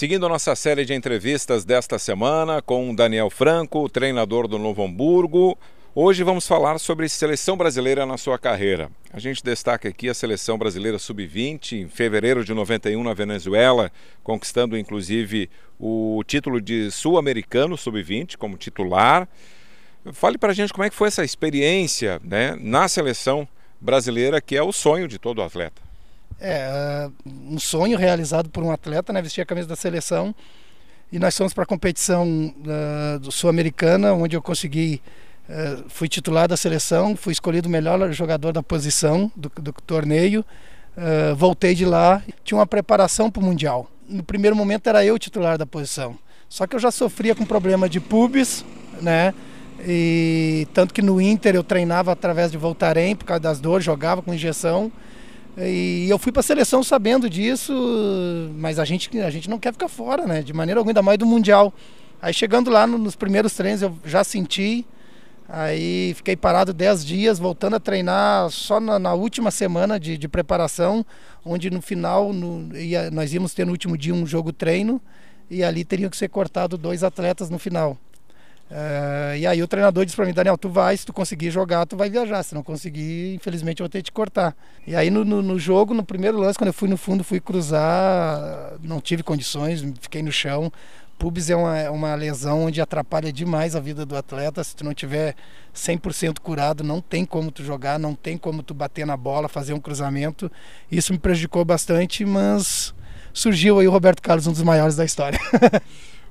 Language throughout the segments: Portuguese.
Seguindo a nossa série de entrevistas desta semana com Daniel Franco, treinador do Novo Hamburgo, hoje vamos falar sobre seleção brasileira na sua carreira. A gente destaca aqui a seleção brasileira sub-20, em fevereiro de 91 na Venezuela, conquistando inclusive o título de sul-americano sub-20 como titular. Fale para a gente como é que foi essa experiência né, na seleção brasileira, que é o sonho de todo atleta. É, ah, um sonho realizado por um atleta, né? Vestir a camisa da seleção. E nós fomos para a competição uh, sul-americana, onde eu consegui, uh, fui titular da seleção, fui escolhido o melhor jogador da posição do, do torneio. Uh, voltei de lá, tinha uma preparação para o Mundial. No primeiro momento era eu titular da posição. Só que eu já sofria com problema de pubis, né? E tanto que no Inter eu treinava através de voltarem por causa das dores, jogava com injeção. E eu fui para a seleção sabendo disso, mas a gente, a gente não quer ficar fora, né? De maneira alguma, ainda mais do Mundial. Aí chegando lá no, nos primeiros treinos eu já senti, aí fiquei parado 10 dias, voltando a treinar só na, na última semana de, de, preparação, onde no final no, ia, nós íamos ter no último dia um jogo treino e ali teriam que ser cortado dois atletas no final. Uh, e aí o treinador disse para mim, Daniel, tu vai, se tu conseguir jogar, tu vai viajar. Se não conseguir, infelizmente eu vou ter que te cortar. E aí no, no, no, jogo, no primeiro lance, quando eu fui no fundo, fui cruzar, não tive condições, fiquei no chão. Pubis é uma, é uma lesão onde atrapalha demais a vida do atleta. Se tu não tiver 100% curado, não tem como tu jogar, não tem como tu bater na bola, fazer um cruzamento. Isso me prejudicou bastante, mas surgiu aí o Roberto Carlos, um dos maiores da história.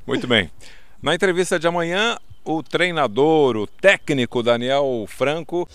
Muito bem. Na entrevista de amanhã, o treinador, o técnico Daniel Franco.